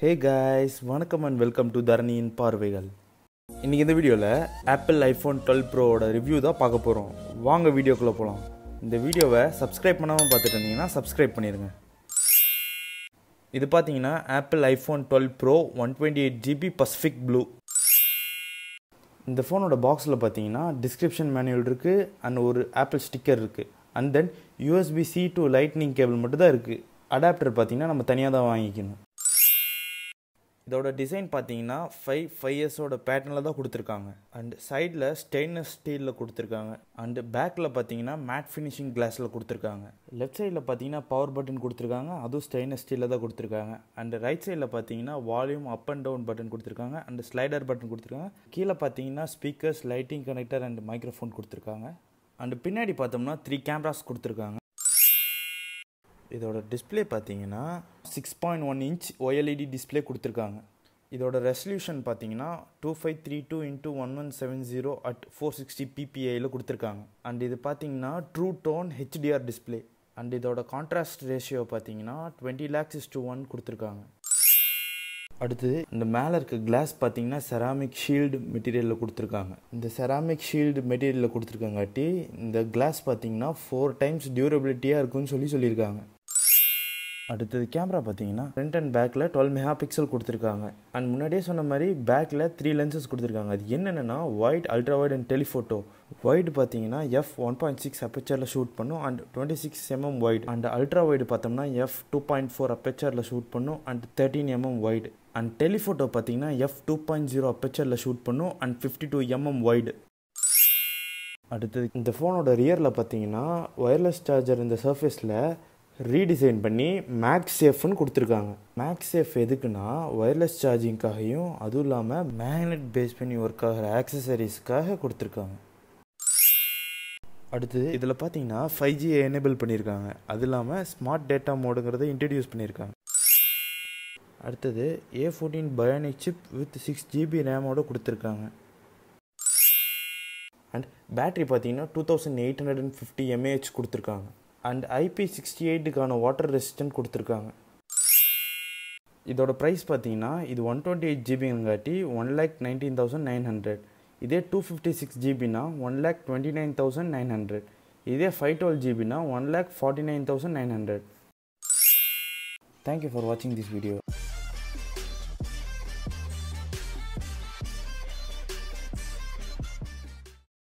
ஹே guys வணக்கம் and welcome to தரணியின் பார்வைகள் இன்றைக்கி இந்த வீடியோவில் ஆப்பிள் ஐஃபோன் டுவெல் ப்ரோவோட ரிவ்யூ தான் பார்க்க போகிறோம் வாங்க வீடியோக்குள்ளே போகலாம் இந்த வீடியோவை சப்ஸ்கிரைப் பண்ணாமல் பார்த்துட்டு இருந்தீங்கன்னா சப்ஸ்கிரைப் பண்ணிடுங்க இது பார்த்தீங்கன்னா Apple iPhone twelve pro one twenty eight GB Pacific blue இந்த ஃபோனோட பாக்ஸில் பார்த்தீங்கன்னா டிஸ்கிரிப்ஷன் மேனுவல் இருக்குது அண்ட் ஒரு ஆப்பிள் ஸ்டிக்கர் இருக்குது and then USB C to lightning cable மட்டும் தான் இருக்குது அடாப்டர் பார்த்தீங்கன்னா நம்ம தனியாக தான் வாங்கிக்கணும் இதோட டிசைன் பார்த்தீங்கன்னா ஃபைவ் ஃபைவ் இயர்ஸோட பேட்டர்னில் தான் கொடுத்துருக்காங்க அண்ட் சைடில் ஸ்டெயின்லெஸ் ஸ்டீலில் கொடுத்துருக்காங்க அண்டு பேக்கில் பார்த்தீங்கன்னா மேட் ஃபினிஷிங் கிளாஸில் கொடுத்துருக்காங்க லெஃப்ட் சைடில் பார்த்தீங்கன்னா பவர் பட்டன் கொடுத்துருக்காங்க அதுவும் ஸ்டெயின்லெஸ் ஸ்டீலில் தான் கொடுத்துருக்காங்க அண்ட் ரைட் சைடில் பார்த்தீங்கன்னா volume up and down button கொடுத்துருக்காங்க அண்ட் ஸ்லைடர் பட்டன் கொடுத்துருக்காங்க கீழே பார்த்தீங்கன்னா speakers lighting connector and microphone கொடுத்துருக்காங்க அண்டு பின்னாடி பார்த்தோம்னா த்ரீ கேமராஸ் கொடுத்துருக்காங்க இதோட டிஸ்பிளே பார்த்தீங்கன்னா six point one inch OLED display கொடுத்துருக்காங்க இதோட ரெசல்யூஷன் பார்த்தீங்கன்னா two five three two into one one seven zero at four sixty பிபிஐயில் கொடுத்துருக்காங்க அண்ட் இது பார்த்தீங்கன்னா true tone HDR display and இதோட கான்ட்ராஸ்ட் ரேஷியோ பார்த்தீங்கன்னா டுவெண்ட்டி லேக்ஸ் டூ ஒன் கொடுத்துருக்காங்க அடுத்தது இந்த மேலே இருக்க கிளாஸ் பார்த்தீங்கன்னா செராமிக் ஷீல்டு மெட்டீரியலில் கொடுத்துருக்காங்க இந்த செராமிக் ஷீல்டு மெட்டீரியலில் கொடுத்துருக்காங்காட்டி இந்த கிளாஸ் பார்த்தீங்கன்னா ஃபோர் டைம்ஸ் டியூரபிலிட்டியாக இருக்குன்னு சொல்லி சொல்லியிருக்காங்க அடுத்தது கேமரா பார்த்தீங்கன்னா ஃப்ரண்ட் அண்ட் பேக்கில் டுவெல் மெகா பிக்சல் கொடுத்துருக்காங்க அண்ட் முன்னாடியே சொன்ன மாதிரி பேக்கில் த்ரீ லென்சஸ் கொடுத்துருக்காங்க அது என்னென்னா wide ultra wide and telephoto wide பார்த்தீங்கன்னா எஃப் ஒன் பாயிண்ட் சிக்ஸ் அப்பேச்சரில் ஷூட் பண்ணும் and twenty six mm wide and ultra wide பார்த்தோம்னா எஃப் டூ பாயிண்ட் ஃபோர் அப்பேச்சரில் ஷூட் பண்ணும் and thirteen mm wide and telephoto பார்த்தீங்கன்னா எஃப் டூ பாயிண்ட் ஜீரோ அப்பேச்சரில் shoot பண்ணும் and fifty two mm wide அடுத்தது இந்த ஃபோனோட ரியரில் பார்த்தீங்கன்னா ஒயர்லெஸ் சார்ஜர் இந்த சர்ஃபேஸில் ரீடிசைன் பண்ணி மேக்ஸ் சேஃப்னு கொடுத்துருக்காங்க மேக்ஸ் சேஃப் எதுக்குன்னா ஒயர்லெஸ் சார்ஜிங்காகவும் அதுவும் இல்லாமல் மேக்னெட் பேஸ் பண்ணி ஒர்க் ஆகிற ஆக்சசரிஸ்க்காக கொடுத்துருக்காங்க அடுத்தது இதில் பார்த்தீங்கன்னா ஃபைவ் ஜியை எனேபிள் பண்ணியிருக்காங்க அது இல்லாமல் ஸ்மார்ட் டேட்டா மோடுங்கிறத இன்ட்ரடியூஸ் பண்ணியிருக்காங்க அடுத்தது A fourteen bionic chip with six GB ரேமோடு கொடுத்துருக்காங்க அண்ட் பேட்ரி பார்த்தீங்கன்னா two thousand eight hundred and fifty mAh கொடுத்துருக்காங்க அண்ட் ஐபி சிக்ஸ்டி எயிட்டுக்கான வாட்டர் ரெசிஸ்டன்ட் கொடுத்துருக்காங்க இதோட ப்ரைஸ் பார்த்தீங்கன்னா இது ஒன் டுவெண்ட்டி எயிட் ஜிபிங்காட்டி one lakh nineteen thousand nine hundred இதே டூ ஃபிஃப்டி சிக்ஸ் ஜிபினா one lakh twenty nine thousand nine hundred இதே ஃபைவ் டுவெல் ஜிபினா one lakh forty nine thousand nine hundred thank you for வாட்சிங் திஸ் வீடியோ